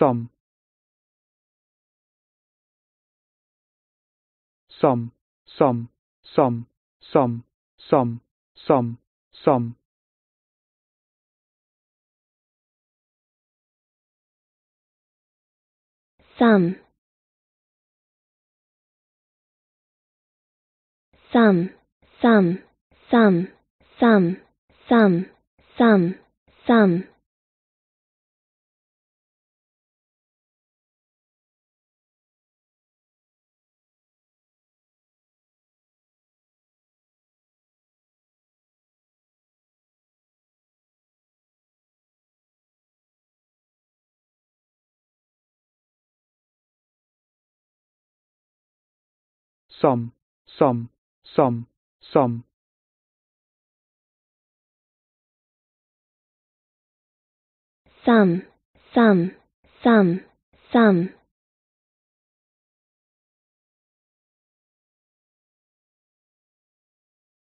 some some some some some some some some some some some some some some some some some, some, some, some. Some, some, some, some.